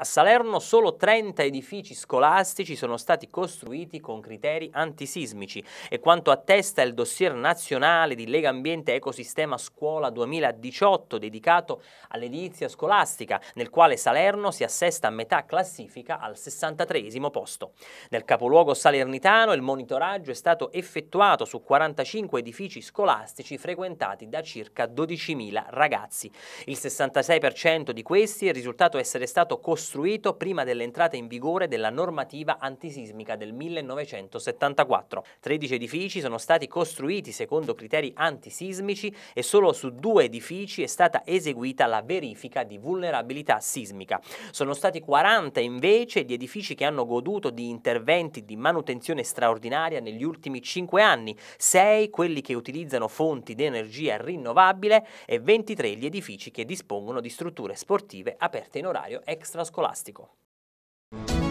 A Salerno solo 30 edifici scolastici sono stati costruiti con criteri antisismici e quanto attesta il dossier nazionale di Lega Ambiente Ecosistema Scuola 2018 dedicato all'edilizia scolastica, nel quale Salerno si assesta a metà classifica al 63 posto. Nel capoluogo salernitano il monitoraggio è stato effettuato su 45 edifici scolastici frequentati da circa 12.000 ragazzi. Il 66% di questi è risultato essere stato costruito costruito prima dell'entrata in vigore della normativa antisismica del 1974. 13 edifici sono stati costruiti secondo criteri antisismici e solo su due edifici è stata eseguita la verifica di vulnerabilità sismica. Sono stati 40 invece gli edifici che hanno goduto di interventi di manutenzione straordinaria negli ultimi 5 anni, 6 quelli che utilizzano fonti di energia rinnovabile e 23 gli edifici che dispongono di strutture sportive aperte in orario extrascolastico scolastico.